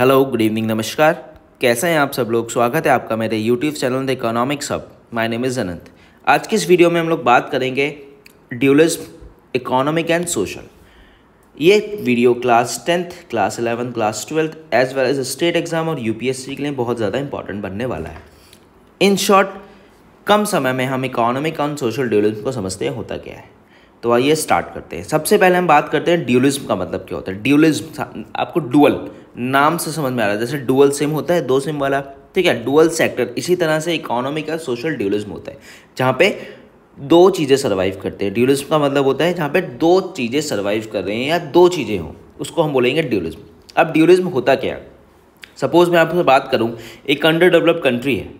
hello good evening नमस्कार कैसे हैं आप सब लोग स्वागत है आपका मेरे यूट्यूब चैनल द इकोनॉमिक सब माय नेम इज़ अनंत आज की इस वीडियो में हम लोग बात करेंगे ड्यूलिज्म इकोनॉमिक एंड सोशल ये video class tenth class eleventh class twelfth as well as state exam और यू के लिए बहुत ज़्यादा इंपॉर्टेंट बनने वाला है इन शॉर्ट कम समय में हम इकोनॉमिक एंड सोशल ड्यूलिज्म को समझते हैं होता क्या है तो आइए स्टार्ट करते हैं सबसे पहले हम बात करते हैं ड्यूलिज्म का मतलब क्या होता है ड्यूलिज्म आपको डुअल नाम से समझ में आ रहा है जैसे डुअल सिम होता है दो सिम वाला ठीक है डुअल सेक्टर इसी तरह से इकोनॉमिक और सोशल ड्यूलिज्म होता है जहाँ पे दो चीज़ें सर्वाइव करते हैं ड्यूलिज्म का मतलब होता है जहाँ पे दो चीज़ें सर्वाइव कर रही हैं या दो चीज़ें हों उसको हम बोलेंगे ड्यूलिज्म अब ड्यूलिज्म होता क्या है सपोज़ मैं आपसे बात करूँ एक अंडर डेवलप कंट्री है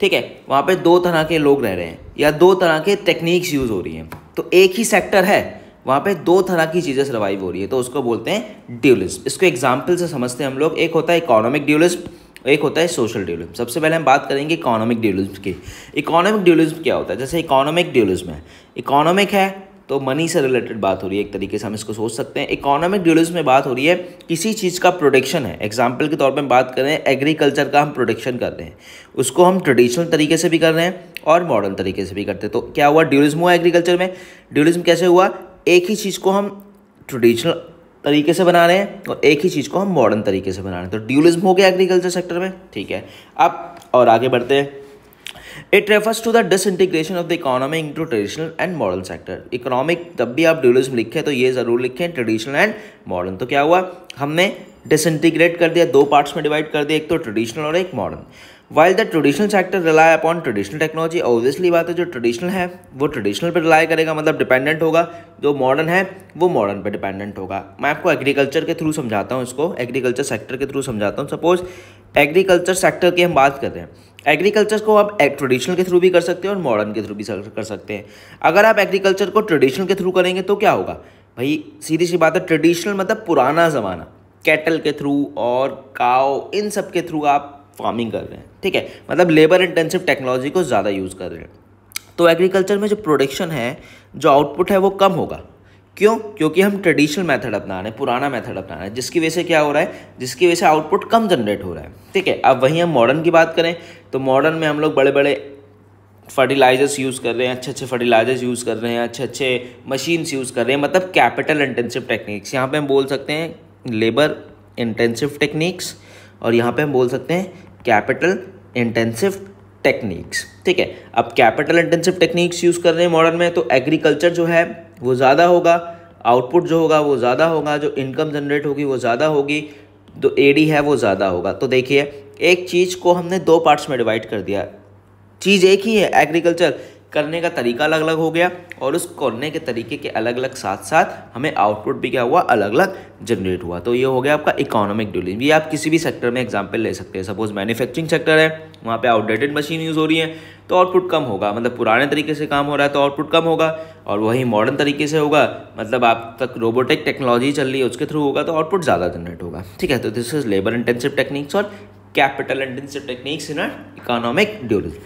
ठीक है वहाँ पे दो तरह के लोग रह रहे हैं या दो तरह के टेक्निक्स यूज़ हो रही हैं तो एक ही सेक्टर है वहाँ पे दो तरह की चीज़ें सर्वाइव हो रही है तो उसको बोलते हैं ड्यूलिज्म इसको एग्जाम्पल से समझते हैं हम लोग एक होता है इकोनॉमिक ड्यूलिज्म एक होता है सोशल ड्यूलिज्म सबसे पहले हम बात करेंगे इकोनॉमिक ड्यूलिज्म की इकोनॉमिक ड्यूलिज्म क्या होता है जैसे इकोनॉमिक ड्यूलिज्म है इकोनॉमिक है तो मनी से रिलेटेड बात हो रही है एक तरीके से हम इसको सोच सकते हैं इकोनॉमिक ड्यूलिज्म में बात हो रही है किसी चीज़ का प्रोडक्शन है एग्जाम्पल के तौर पर बात करें एग्रीकल्चर का हम प्रोडक्शन कर रहे हैं उसको हम ट्रेडिशनल तरीके से भी कर रहे हैं और मॉडर्न तरीके से भी करते तो क्या हुआ ड्यूरिज्म हुआ एग्रीकल्चर में ड्यूरिज्म कैसे हुआ एक ही चीज़ को हम ट्रेडिशनल तरीके से बना रहे हैं और एक ही चीज़ को हम मॉडर्न तरीके से बना रहे हैं तो ड्यूलिज्म हो गया एग्रीकल्चर सेक्टर में ठीक है अब और आगे बढ़ते हैं it to the disintegration of the economy into traditional and modern sector economic जब भी आप ड्यूलिज्म लिखें तो ये ज़रूर लिखें ट्रेडिशनल एंड मॉडर्न तो क्या हुआ हमने डिसइंटीग्रेट कर दिया दो पार्ट्स में डिवाइड कर दिया एक तो ट्रेडिशनल और एक modern while the traditional sector rely upon traditional technology obviously बात है जो ट्रेडिशनल है वो ट्रेडिशनल पर रिलाय करेगा मतलब डिपेंडेंट होगा जो मॉडर्न है वो मॉडर्न पर डिपेंडेंट होगा मैं आपको एग्रीकल्चर के थ्रू समझाता हूँ इसको एग्रीकल्चर सेक्टर के थ्रू समझाता हूँ सपोज एग्रीकल्चर सेक्टर की हम बात करें हैं एग्रीकल्चर को आप ट्रेडिशनल के थ्रू भी कर सकते हैं और मॉडर्न के थ्रू भी कर सकते हैं अगर आप एग्रीकल्चर को ट्रेडिशनल के थ्रू करेंगे तो क्या होगा भाई सीधी सी बात है ट्रेडिशनल मतलब पुराना ज़माना कैटल के थ्रू और काओ इन सब के थ्रू आप फार्मिंग कर रहे हैं ठीक है मतलब लेबर इंटेंसिव टेक्नोलॉजी को ज़्यादा यूज़ कर रहे हैं तो एग्रीकल्चर में जो प्रोडक्शन है जो आउटपुट है वो कम होगा क्यों क्योंकि हम ट्रेडिशनल मेथड अपना रहे हैं पुराना मेथड अपना रहे हैं जिसकी वजह से क्या हो रहा है जिसकी वजह से आउटपुट कम जनरेट हो रहा है ठीक है अब वहीं हम मॉडर्न की बात करें तो मॉडर्न में हम लोग बड़े बड़े फर्टिलाइजर्स यूज़ कर रहे हैं अच्छे अच्छे फर्टिलाइजर्स यूज़ कर रहे हैं अच्छे अच्छे मशीन्स यूज़ कर रहे हैं मतलब कैपिटल इंटेंसिव टेक्निक्स यहाँ पे हम बोल सकते हैं लेबर इंटेंसिव टेक्निक्स और यहाँ पे हम बोल सकते हैं कैपिटल इंटेंसिव टेक्निक्स ठीक है अब कैपिटल इंटेंसिव टेक्निक्स यूज़ कर रहे हैं मॉडर्न में तो एग्रीकल्चर जो है वो ज़्यादा होगा आउटपुट जो होगा वो ज़्यादा होगा जो इनकम जनरेट होगी वो ज़्यादा होगी जो ए डी है वो ज़्यादा होगा तो देखिए एक चीज़ को हमने दो पार्ट्स में डिवाइड कर दिया चीज़ एक ही है एग्रीकल्चर करने का तरीका अलग अलग हो गया और उस करने के तरीके के अलग अलग साथ साथ हमें आउटपुट भी क्या हुआ अलग अलग जनरेट हुआ तो ये हो गया आपका इकोनॉमिक ड्यूलिंग ये आप किसी भी सेक्टर में एग्जाम्पल ले सकते हैं सपोज मैन्युफैक्चरिंग सेक्टर है वहाँ पे आउटडेटेड मशीन यूज़ हो रही है तो आउटपुट कम होगा मतलब पुराने तरीके से काम हो रहा है तो आउटपुट कम होगा और वही मॉडर्न तरीके से होगा मतलब आप तक रोबोटिक टेक्नोलॉजी चल रही है उसके थ्रू होगा तो आउटपुट ज़्यादा जनरेट होगा ठीक है तो this is labour intensive techniques और capital intensive techniques in economic dualism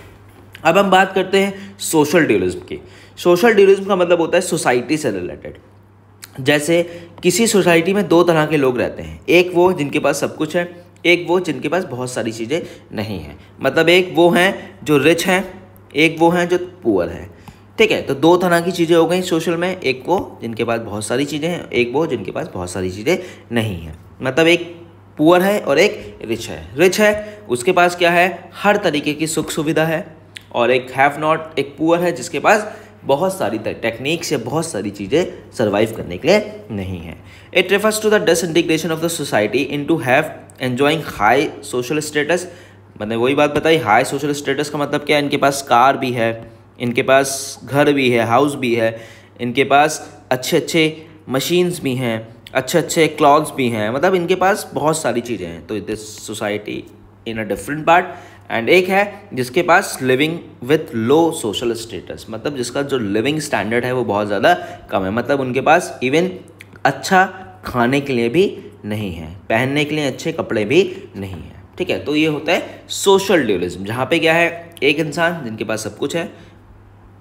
अब हम बात करते हैं सोशल टूरिज्म की सोशल टूरिज्म का मतलब होता है सोसाइटी से रिलेटेड जैसे किसी सोसाइटी में दो तरह के लोग रहते हैं एक वो जिनके पास सब कुछ है एक वो जिनके पास बहुत सारी चीज़ें नहीं हैं मतलब एक वो हैं जो रिच हैं एक वो हैं जो पुअर हैं ठीक है तो दो तरह की चीज़ें हो गई सोशल में एक वो जिनके पास बहुत सारी चीज़ें हैं एक वो जिनके पास बहुत सारी चीज़ें नहीं हैं मतलब एक पुअर है और एक रिच है रिच है उसके पास क्या है हर तरीके की सुख सुविधा है और एक हैव नॉट एक पुअर है जिसके पास बहुत सारी टेक्निक्स या बहुत सारी चीज़ें सर्वाइव करने के लिए नहीं है it refers to the integration of the society into have enjoying high social status मैंने वही बात बताई हाई सोशल स्टेटस का मतलब क्या है इनके पास कार भी है इनके पास घर भी है हाउस भी है इनके पास अच्छे अच्छे मशीन्स भी हैं अच्छे अच्छे क्लॉथ्स भी हैं मतलब इनके पास बहुत सारी चीज़ें हैं तो this society in a different part and एक है जिसके पास living with low social status मतलब जिसका जो लिविंग स्टैंडर्ड है वो बहुत ज़्यादा कम है मतलब उनके पास इवन अच्छा खाने के लिए भी नहीं है पहनने के लिए अच्छे कपड़े भी नहीं है ठीक है तो ये होता है सोशल ड्यूलिज्म जहाँ पे क्या है एक इंसान जिनके पास सब कुछ है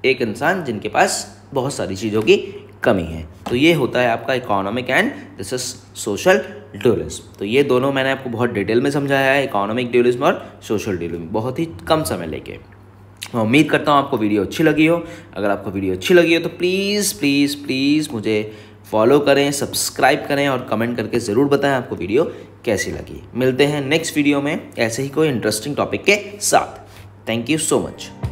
एक इंसान जिनके पास बहुत सारी चीज़ों की कमी है तो ये होता है आपका economic and this is social dualism तो ये दोनों मैंने आपको बहुत डिटेल में समझाया है इकोनॉमिक ड्यूलिज्म और सोशल ड्यूलिज्म बहुत ही कम समय लेके मैं उम्मीद करता हूँ आपको वीडियो अच्छी लगी हो अगर आपको वीडियो अच्छी लगी हो तो प्लीज़ प्लीज़ प्लीज़ मुझे फॉलो करें सब्सक्राइब करें और कमेंट करके ज़रूर बताएं आपको वीडियो कैसी लगी मिलते हैं नेक्स्ट वीडियो में ऐसे ही कोई इंटरेस्टिंग टॉपिक के साथ थैंक यू सो मच